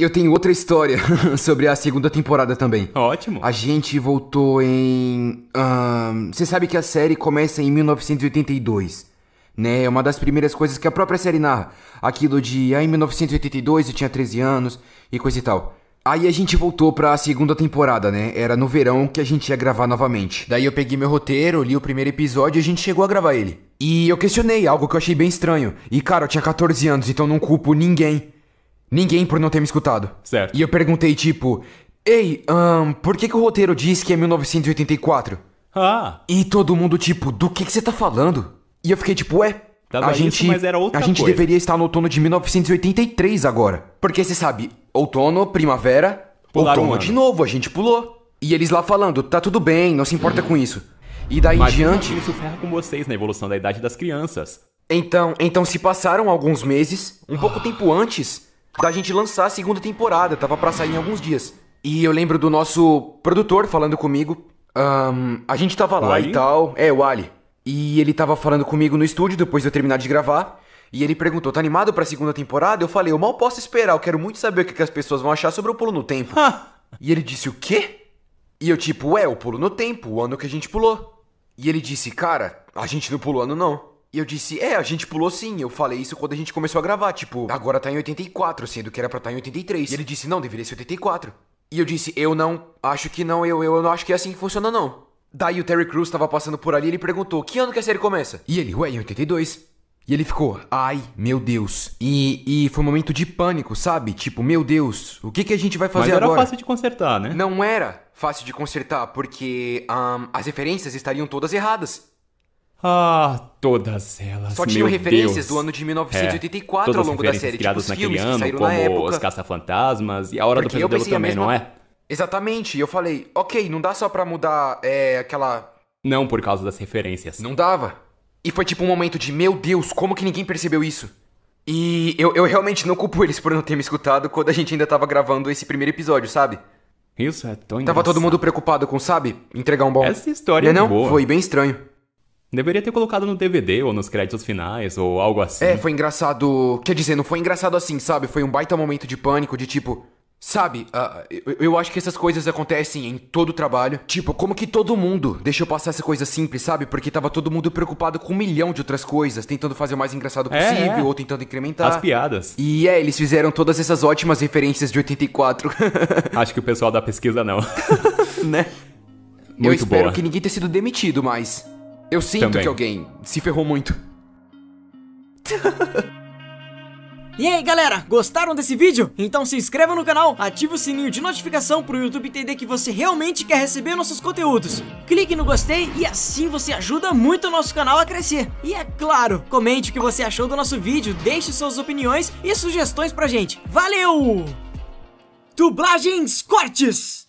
Eu tenho outra história sobre a segunda temporada também. Ótimo. A gente voltou em. Você um, sabe que a série começa em 1982. Né? É uma das primeiras coisas que a própria série narra. Aquilo de. Ah, em 1982 eu tinha 13 anos e coisa e tal. Aí a gente voltou pra segunda temporada, né? Era no verão que a gente ia gravar novamente. Daí eu peguei meu roteiro, li o primeiro episódio e a gente chegou a gravar ele. E eu questionei algo que eu achei bem estranho. E cara, eu tinha 14 anos, então não culpo ninguém Ninguém por não ter me escutado. Certo. E eu perguntei, tipo, ei, um, por que, que o roteiro diz que é 1984? Ah. E todo mundo, tipo, do que, que você tá falando? E eu fiquei, tipo, ué. Tava a gente, isso, mas era outra a gente coisa. deveria estar no outono de 1983 agora. Porque você sabe, outono, primavera, Pularam outono um de novo, a gente pulou. E eles lá falando, tá tudo bem, não se importa com isso. E daí em diante. Isso ferra com vocês na evolução da idade das crianças. Então, então se passaram alguns meses, um ah. pouco tempo antes, da gente lançar a segunda temporada, tava pra sair em alguns dias. E eu lembro do nosso produtor falando comigo. Um, a gente tava lá e tal. É, o Ali. E ele tava falando comigo no estúdio depois de eu terminar de gravar. E ele perguntou: tá animado pra segunda temporada? Eu falei: eu mal posso esperar, eu quero muito saber o que, que as pessoas vão achar sobre o pulo no tempo. e ele disse: o quê? E eu, tipo, é, o pulo no tempo, o ano que a gente pulou. E ele disse: cara, a gente não pulou ano não. E eu disse, é, a gente pulou sim. Eu falei isso quando a gente começou a gravar, tipo, agora tá em 84, sendo que era pra estar tá em 83. E ele disse, não, deveria ser 84. E eu disse, eu não, acho que não, eu, eu, não acho que é assim que funciona, não. Daí o Terry Crews tava passando por ali e ele perguntou, que ano que a série começa? E ele, ué, em 82. E ele ficou, ai, meu Deus. E, e foi um momento de pânico, sabe? Tipo, meu Deus, o que, que a gente vai fazer Mas era agora? era fácil de consertar, né? Não era fácil de consertar, porque um, as referências estariam todas erradas. Ah, todas elas. Só tinham referências Deus. do ano de 1984 é, ao longo da série, tipo naquele ano, que como na época. Os Caça-Fantasmas e A Hora Porque do Pesadelo também, mesma... não é? Exatamente, eu falei, ok, não dá só pra mudar é, aquela. Não por causa das referências. Não dava. E foi tipo um momento de, meu Deus, como que ninguém percebeu isso? E eu, eu realmente não culpo eles por não ter me escutado quando a gente ainda tava gravando esse primeiro episódio, sabe? Isso é tão Tava engraçado. todo mundo preocupado com, sabe, entregar um bom. Essa história é não é não? Boa. Foi bem estranho. Deveria ter colocado no DVD ou nos créditos finais ou algo assim. É, foi engraçado. Quer dizer, não foi engraçado assim, sabe? Foi um baita momento de pânico, de tipo. Sabe, uh, eu, eu acho que essas coisas acontecem em todo o trabalho. Tipo, como que todo mundo deixou passar essa coisa simples, sabe? Porque tava todo mundo preocupado com um milhão de outras coisas, tentando fazer o mais engraçado é, possível, é. ou tentando incrementar. As piadas. E é, eles fizeram todas essas ótimas referências de 84. acho que o pessoal da pesquisa não. né? Muito eu espero boa. que ninguém tenha sido demitido, mas eu sinto Também. que alguém se ferrou muito. E aí galera, gostaram desse vídeo? Então se inscreva no canal, ative o sininho de notificação para o YouTube entender que você realmente quer receber nossos conteúdos. Clique no gostei e assim você ajuda muito o nosso canal a crescer. E é claro, comente o que você achou do nosso vídeo, deixe suas opiniões e sugestões pra gente. Valeu! Dublagens Cortes!